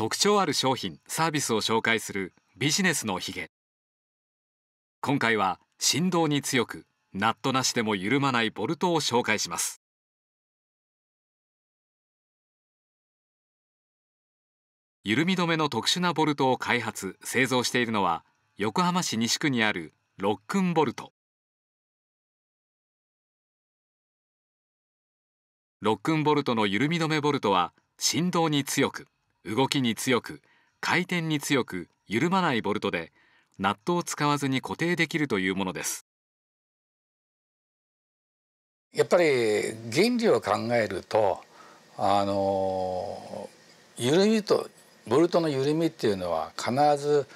特徴ある商品サービスを紹介するビジネスのヒゲ今回は振動に強くナットなしでも緩まないボルトを紹介します緩み止めの特殊なボルトを開発製造しているのは横浜市西区にあるロックンボルトロックンボルトの緩み止めボルトは振動に強く動きに強く回転に強く緩まないボルトでナットを使わずに固定できるというものですやっぱり原理を考えるとあの緩みとボルトの緩みっていうのは必ず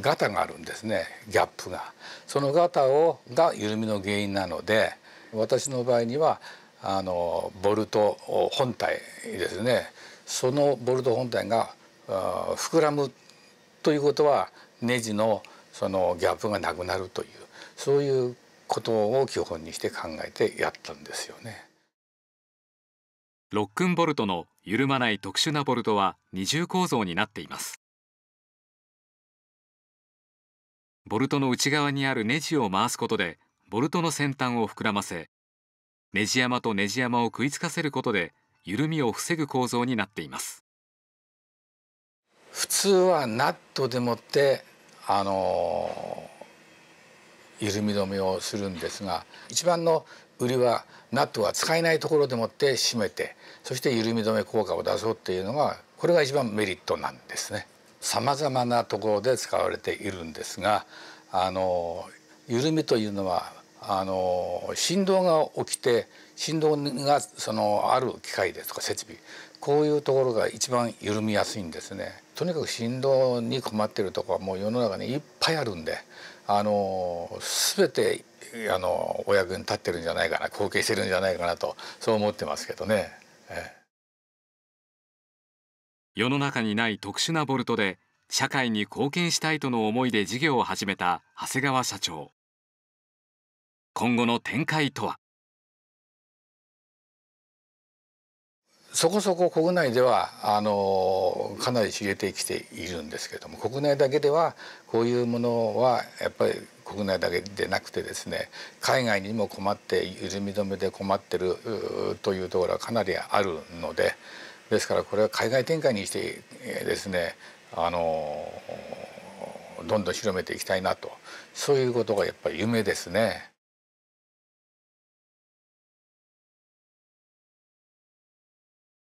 ガタがあるんですねギャップがそのガタをが緩みの原因なので私の場合にはあのボルト本体ですねそのボルト本体が膨らむということはネジのそのギャップがなくなるというそういうことを基本にして考えてやったんですよね。ロックンボルトの緩まない特殊なボルトは二重構造になっています。ボルトの内側にあるネジを回すことでボルトの先端を膨らませネジ山とネジ山を食いつかせることで緩みを防ぐ構造になっています普通はナットでもってあの緩み止めをするんですが一番の売りはナットは使えないところでもって締めてそして緩み止め効果を出そうっていうのがこれが一番メリットなんですね。さまざまなところで使われているんですがあの緩みというのはあの振動が起きて振動がそのある機械ですとか設備こういうところが一番緩みやすいんですねとにかく振動に困ってるとこはもう世の中にいっぱいあるんであの全てあのお役に立ってるんじゃないかな貢献してるんじゃないかなとそう思ってますけどね。ええ、世の中にない特殊なボルトで社会に貢献したいとの思いで事業を始めた長谷川社長。今後の展開とはそこそこ国内ではあのかなり茂ってきているんですけども国内だけではこういうものはやっぱり国内だけでなくてですね海外にも困って緩み止めで困ってるというところはかなりあるのでですからこれは海外展開にしてですねあのどんどん広めていきたいなとそういうことがやっぱり夢ですね。